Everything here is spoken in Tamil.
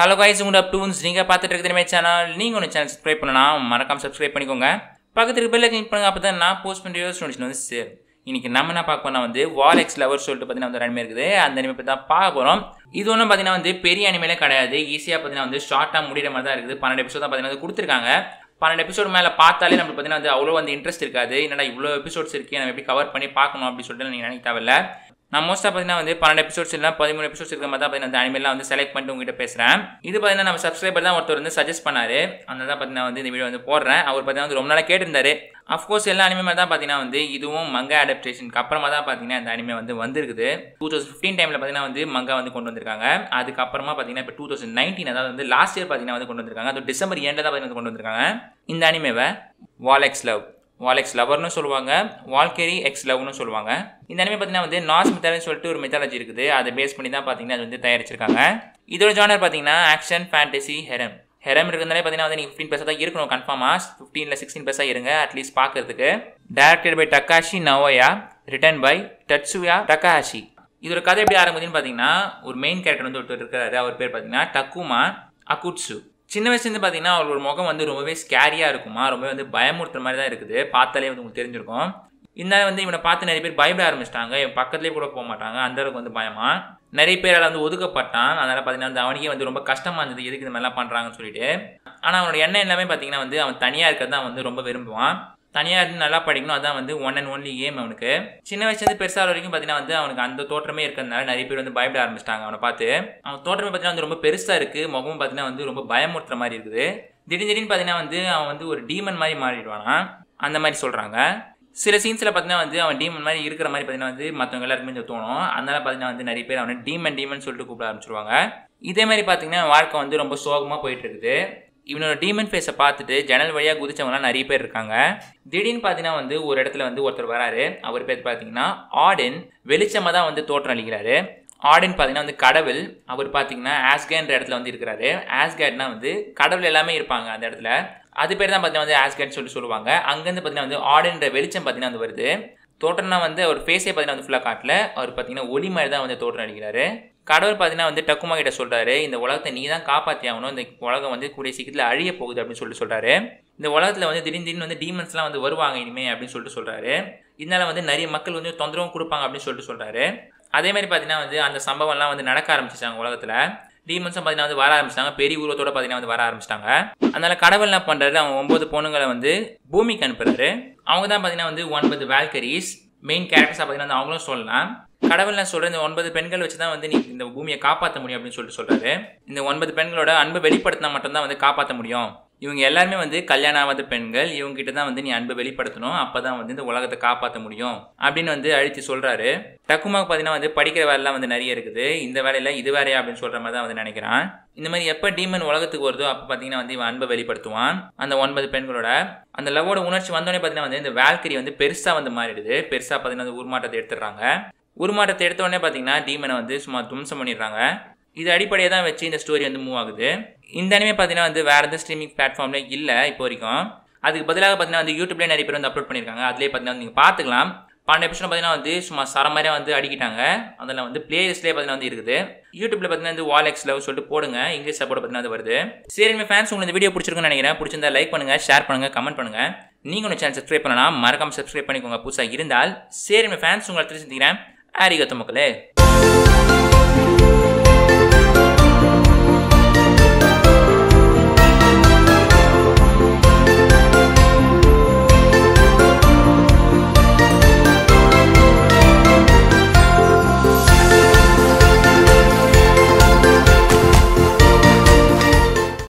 ஹலோ கைஸ் உங்களோட டூன்ஸ் நீங்கள் பார்த்துட்டு இருக்கிற சேனல் நீங்கள் ஒன்று சேனல் சப்ஸ்கிரைப் பண்ணலாம் மறக்காமல் சப்ஸ்கிரைப் பண்ணிக்கோங்க பக்கத்துக்கு பெல்ல கிளிக் பண்ணுங்க அப்போ தான் நான் போஸ்ட் பண்ணுற ஸ்டூடெண்ட்ஸ் வந்து சேரும் இன்னைக்கு நம்ம என்ன பார்க்க போனால் வந்து வாலெக்ஸ் லவர் சொல்லிட்டு பார்த்தீங்கன்னா வந்து அனிமே இருக்குது அந்த அனிமே பற்றி தான் பார்க்க போகிறோம் இது ஒன்றும் பார்த்தீங்கன்னா வந்து பெரிய அனிமேலே கிடையாது ஈஸியாக பார்த்தீங்கன்னா வந்து ஷார்ட்டாக முடிகிற மாதிரி தான் இருக்குது பன்னெண்டு எபிசோட் தான் பார்த்தீங்கன்னா கொடுத்துருக்காங்க பன்னெண்டு எபிசோடு மேலே பார்த்தாலே நம்மளுக்கு பார்த்தீங்கன்னா வந்து அவ்வளோ வந்து இன்ட்ரெஸ்ட் இருக்காது என்னடா இவ்வளோ எபிசோட்ஸ் இருக்குது நம்ம எப்படி கவர் பண்ணி பார்க்கணும் அப்படின்னு சொல்லிட்டு நீங்கள் நினைக்க தேவையில்லை நான் மோஸ்ட்டாக பார்த்தீங்கன்னா வந்து பன்னெண்டு எபிசோட்ஸ் இல்லை பதிமூணு எபிசோட்ஸ் இருக்க மாதிரி தான் பார்த்தீங்கன்னா அந்த அனிமெல்லாம் வந்து செலக்ட் பண்ணிட்டு உங்ககிட்ட பேசுகிறேன் இது பார்த்தீங்கன்னா நம்ம சப்ஸ்கிரைபர் தான் ஒருத்தர் வந்து சஜஸ்ட் பண்ணார் அந்த தான் பார்த்தீங்கன்னா வந்து இந்த வீடியோ வந்து போடுறேன் அவர் பார்த்தீங்கன்னா வந்து ரொம்ப நாளாக கேட்டிருந்தாரு அஃப்கோர்ஸ் எல்லா அனிமே தான் பார்த்தீங்கன்னா வந்து இதுவும் மங்கா அடாப்டேஷனுக்கு அப்புறமா தான் பார்த்தீங்கன்னா இந்த அனிமே வந்து வந்திருக்குது டூ தௌசண்ட் ஃபிஃப்டீன் டைமில் பார்த்தீங்கன்னா வந்து மங்கா வந்து கொண்டு வந்திருக்காங்க அதுக்கப்புறமா பார்த்தீங்கன்னா இப்போ டூ தௌசண்ட் நைன்டீன் அதாவது வந்து லாஸ்ட் இயர் பார்த்தீங்கன்னா வந்து கொண்டு வந்திருக்காங்க அது டிசம்பர் ஏண்டில் தான் பார்த்தீங்கன்னா கொண்டு வந்திருக்காங்க இந்த அனிமேவை வாலெக்ஸ் லவ் வால் எக்ஸ் லவர்னு சொல்லுவாங்க வால்கெரி எக்ஸ் லவ்னு சொல்லுவாங்க இந்த அனிமே பார்த்தீங்கன்னா வந்து நாஸ் மெத்தாலஜி சொல்லிட்டு ஒரு மெத்தாலஜி இருக்குது அதை பேஸ் பண்ணி தான் பார்த்தீங்கன்னா அது வந்து தயாரிச்சிருக்காங்க இதோட ஜானர் பார்த்தீங்கன்னா ஆக்ஷன் ஃபேண்டசி ஹெரம் ஹெரம் இருக்கிறதுனால பார்த்தீங்கன்னா வந்து நீங்கள் ஃபிஃப்டீன் ப்ளஸ் தான் இருக்கணும் கன்ஃபார்மாக ஃபிஃப்டீனில் சிக்ஸ்டீன் ப்ளஸாக இருங்க அட்லீஸ்ட் பார்க்கறதுக்கு directed by Takashi Naoya written by Tatsuya Takashi இதோட கதை எப்படி ஆரம்பிதுன்னு பார்த்தீங்கன்னா ஒரு மெயின் கேரக்டர் வந்து ஒருத்தர் இருக்காரு அவர் பேர் பார்த்தீங்கன்னா டக்குமா அகுட்சு சின்ன வயசுலேருந்து பார்த்தீங்கன்னா அவரோட முகம் வந்து ரொம்பவே ஸ்கேரியாக இருக்குமா ரொம்பவே வந்து பயமுறுத்துற மாதிரி தான் இருக்குது பார்த்தாலே வந்து உங்களுக்கு தெரிஞ்சிருக்கும் இந்த வந்து இவனை பார்த்து நிறைய பேர் பயப்பட ஆரம்பிச்சிட்டாங்க இவன் பக்கத்துலேயே கூட போக மாட்டாங்க அந்த அளவுக்கு வந்து பயமா நிறைய பேரால் வந்து ஒதுக்கப்பட்டான் அதனால் பார்த்தீங்கன்னா வந்து அவனுக்கே வந்து ரொம்ப கஷ்டமாக இருந்தது எதுக்கு இந்த மாதிரிலாம் பண்ணுறாங்கன்னு சொல்லிட்டு ஆனால் அவனோட எண்ணம் எல்லாமே பார்த்தீங்கன்னா வந்து அவன் தனியாக இருக்கிறது தான் வந்து ரொம்ப விரும்புவான் தனியாக இருந்து நல்லா படிக்கணும் அதுதான் வந்து ஒன் அண்ட் ஒன்லி ஏம் அவனுக்கு சின்ன வயசுலேருந்து பெருசாக வரைக்கும் பார்த்தீங்கன்னா வந்து அவனுக்கு அந்த தோற்றமே இருக்கிறதுனால நிறைய பேர் வந்து பயப்பட ஆரம்பிச்சிட்டாங்க அவனை பார்த்து அவன் தோற்றமே பார்த்தீங்கன்னா வந்து ரொம்ப பெருசாக இருக்குது முகமும் பார்த்தீங்கன்னா வந்து ரொம்ப பயமுறுத்துற மாதிரி இருக்குது திடீர் திடீர்னு பார்த்தீங்கன்னா வந்து அவன் வந்து ஒரு டீமன் மாதிரி மாறிடுவானா அந்த மாதிரி சொல்கிறாங்க சில சீன்ஸில் பார்த்தீங்கன்னா வந்து அவன் டீமன் மாதிரி இருக்கிற மாதிரி பார்த்தீங்கன்னா வந்து மற்றவங்க எல்லாருக்குமே கொஞ்சம் தோணும் அதனால பார்த்தீங்கன்னா வந்து நிறைய பேர் அவனை டீமன் டீமன் சொல்லிட்டு கூப்பிட ஆரம்பிச்சிருவாங்க இதே மாதிரி பார்த்தீங்கன்னா வாழ்க்கை வந்து ரொம்ப சோகமாக போயிட்டு இருக்குது இவனோட டீமன் ஃபேஸை பார்த்துட்டு ஜனல் வழியாக குதிச்சவங்களாம் நிறைய பேர் இருக்காங்க திடீர்னு பார்த்தீங்கன்னா வந்து ஒரு இடத்துல வந்து ஒருத்தர் வராரு அவர் பேர் பார்த்தீங்கன்னா ஆடின் வெளிச்சமாக தான் வந்து தோற்றம் அளிக்கிறாரு ஆடின் பார்த்தீங்கன்னா வந்து கடவுள் அவர் பார்த்தீங்கன்னா ஆஸ்கேன்ற இடத்துல வந்து இருக்கிறாரு ஆஸ்கேட்னா வந்து கடவுள் எல்லாமே இருப்பாங்க அந்த இடத்துல அது பேர் தான் பார்த்தீங்கன்னா வந்து ஆஸ்கேட்னு சொல்லி சொல்லுவாங்க அங்கேருந்து பார்த்தீங்கன்னா வந்து ஆடின்ற வெளிச்சம் பார்த்தீங்கன்னா வந்து வருது தோற்றம்னா வந்து அவர் ஃபேஸே பார்த்தீங்கன்னா வந்து ஃபுல்லாக காட்டல அவர் பார்த்தீங்கன்னா ஒளி மாதிரி தான் வந்து தோற்றம் அடிக்கிறாரு கடவுள் பார்த்தீங்கன்னா வந்து டக்குமா கிட்ட சொல்கிறாரு இந்த உலகத்தை நீ தான் காப்பாற்றி ஆகணும் இந்த உலகம் வந்து கூடிய சீக்கிரத்தில் அழிய போகுது அப்படின்னு சொல்லிட்டு சொல்கிறாரு இந்த உலகத்தில் வந்து திடீர் திடீர்னு வந்து டீமன்ஸ்லாம் வந்து வருவாங்க இனிமே அப்படின்னு சொல்லிட்டு சொல்கிறாரு இதனால் வந்து நிறைய மக்கள் வந்து தொந்தரவும் கொடுப்பாங்க அப்படின்னு சொல்லிட்டு சொல்கிறாரு அதே மாதிரி பார்த்தீங்கன்னா வந்து அந்த சம்பவம்லாம் வந்து நடக்க ஆரம்பிச்சாங்க உலகத்தில் டீமன்ஸும் பார்த்தீங்கன்னா வந்து வர ஆரம்பிச்சிட்டாங்க பெரிய உருவத்தோட பார்த்தீங்கன்னா வந்து வர ஆரம்பிச்சிட்டாங்க அதனால் கடவுள் என்ன பண்ணுறாரு அவங்க ஒம்பது பொண்ணுங்களை வந்து பூமிக்கு அனுப்புறாரு அவங்க தான் பார்த்தீங்கன்னா வந்து ஒன்பது வேல்கரிஸ் மெயின் கேரக்டர்ஸாக பார்த்தீங்கன்னா அவங்களும் சொல்லலாம் கடவுள் நான் சொல்கிற இந்த ஒன்பது பெண்கள் வச்சு தான் வந்து நீ இந்த பூமியை காப்பாற்ற முடியும் அப்படின்னு சொல்லிட்டு சொல்கிறாரு இந்த ஒன்பது பெண்களோட அன்பை வெளிப்படுத்தினா மட்டும்தான் வந்து காப்பாற்ற முடியும் இவங்க எல்லாருமே வந்து கல்யாணம் ஆகாத பெண்கள் இவங்ககிட்ட தான் வந்து நீ அன்பை வெளிப்படுத்தணும் அப்போ தான் வந்து இந்த உலகத்தை காப்பாற்ற முடியும் அப்படின்னு வந்து அழித்து சொல்கிறாரு டக்குமாவுக்கு பார்த்தீங்கன்னா வந்து படிக்கிற வேலைலாம் வந்து நிறைய இருக்குது இந்த வேலையில் இது வேறையா அப்படின்னு சொல்கிற மாதிரி தான் வந்து நினைக்கிறான் இந்த மாதிரி எப்போ டீமன் உலகத்துக்கு வருதோ அப்போ பார்த்தீங்கன்னா வந்து இவன் அன்பை வெளிப்படுத்துவான் அந்த ஒன்பது பெண்களோட அந்த லவ்வோட உணர்ச்சி வந்தோடனே பார்த்தீங்கன்னா வந்து இந்த வேல்கரி வந்து பெருசாக வந்து மாறிடுது பெருசாக பார்த்தீங்கன்னா வந்து உருமாட்டத்தை எடுத்துடுறாங்க உருமாட்டத்தை உடனே பார்த்தீங்கன்னா டீமனை வந்து சும்மா தும்சம் பண்ணிடுறாங்க இது அடிப்படையாக தான் வச்சு இந்த ஸ்டோரி வந்து மூவ் ஆகுது இந்த அனிமே பார்த்தீங்கன்னா வந்து வேறு எந்த ஸ்ட்ரீமிங் பிளாட்ஃபார்ம்ல இல்லை இப்போ வரைக்கும் அதுக்கு பதிலாக பார்த்தீங்கன்னா வந்து யூடியூப்லேயே நிறைய பேர் வந்து அப்லோட் பண்ணியிருக்காங்க அதிலே பார்த்தீங்கன்னா நீங்கள் பார்த்துக்கலாம் பன்னெண்டு எபிசோட் பார்த்தீங்கன்னா வந்து சும்மா சரமாரியாக வந்து அடிக்கிட்டாங்க அதில் வந்து பிளேலிஸ்ட்லேயே பார்த்தீங்கன்னா வந்து இருக்குது யூடியூப்ல பார்த்தீங்கன்னா வந்து வாலெக்ஸ் லவ் சொல்லிட்டு போடுங்க இங்கிலீஷ் சப்போர்ட் பார்த்தீங்கன்னா அது வருது சரி நம்ம ஃபேன்ஸ் உங்களுக்கு இந்த வீடியோ பிடிச்சிருக்குன்னு நினைக்கிறேன் பிடிச்சிருந்தா லைக் பண்ணுங்கள் ஷேர் பண்ணுங்கள் கமெண்ட் பண்ணுங்கள் நீங்கள் ஒன்று சேனல் சப்ஸ்கிரைப் பண்ணலாம் மறக்காமல் சப்ஸ்கிரைப் பண்ணிக்கோங்க புதுசாக இருந்தால் சரி நம்ம ஃபேன்ஸ் உங்களை திருச்சி சந்திக்கிறேன் ஆரிகத்த மக்களே